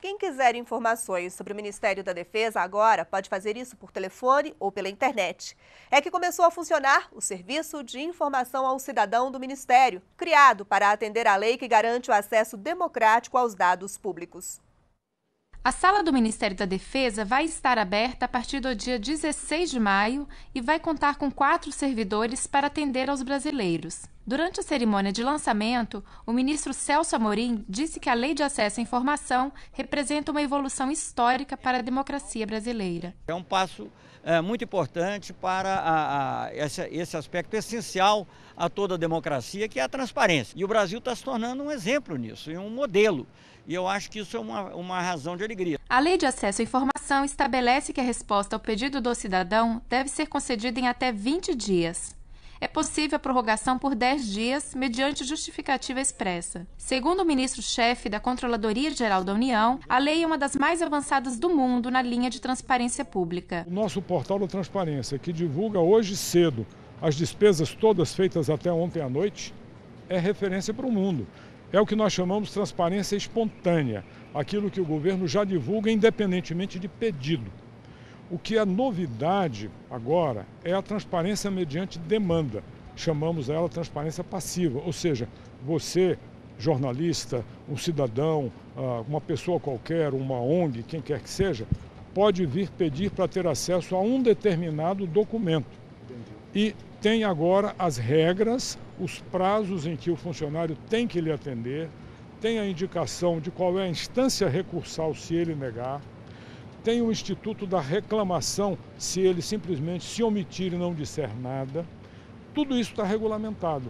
Quem quiser informações sobre o Ministério da Defesa agora pode fazer isso por telefone ou pela internet. É que começou a funcionar o Serviço de Informação ao Cidadão do Ministério, criado para atender à lei que garante o acesso democrático aos dados públicos. A sala do Ministério da Defesa vai estar aberta a partir do dia 16 de maio e vai contar com quatro servidores para atender aos brasileiros. Durante a cerimônia de lançamento, o ministro Celso Amorim disse que a Lei de Acesso à Informação representa uma evolução histórica para a democracia brasileira. É um passo é, muito importante para a, a, esse, esse aspecto essencial a toda a democracia, que é a transparência. E o Brasil está se tornando um exemplo nisso, um modelo. E eu acho que isso é uma, uma razão de alegria. A Lei de Acesso à Informação estabelece que a resposta ao pedido do cidadão deve ser concedida em até 20 dias é possível a prorrogação por 10 dias, mediante justificativa expressa. Segundo o ministro-chefe da Controladoria Geral da União, a lei é uma das mais avançadas do mundo na linha de transparência pública. O nosso portal da transparência, que divulga hoje cedo as despesas todas feitas até ontem à noite, é referência para o mundo. É o que nós chamamos de transparência espontânea, aquilo que o governo já divulga independentemente de pedido. O que é novidade agora é a transparência mediante demanda. Chamamos ela transparência passiva, ou seja, você, jornalista, um cidadão, ah, uma pessoa qualquer, uma ONG, quem quer que seja, pode vir pedir para ter acesso a um determinado documento. E tem agora as regras, os prazos em que o funcionário tem que lhe atender, tem a indicação de qual é a instância recursal se ele negar. Tem o Instituto da Reclamação, se ele simplesmente se omitir e não disser nada. Tudo isso está regulamentado.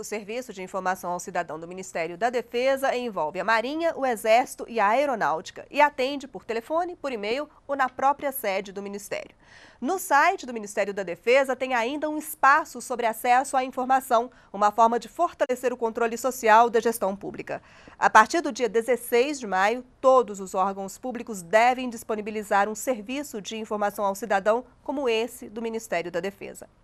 O Serviço de Informação ao Cidadão do Ministério da Defesa envolve a Marinha, o Exército e a Aeronáutica e atende por telefone, por e-mail ou na própria sede do Ministério. No site do Ministério da Defesa tem ainda um espaço sobre acesso à informação, uma forma de fortalecer o controle social da gestão pública. A partir do dia 16 de maio, todos os órgãos públicos devem disponibilizar um serviço de informação ao cidadão como esse do Ministério da Defesa.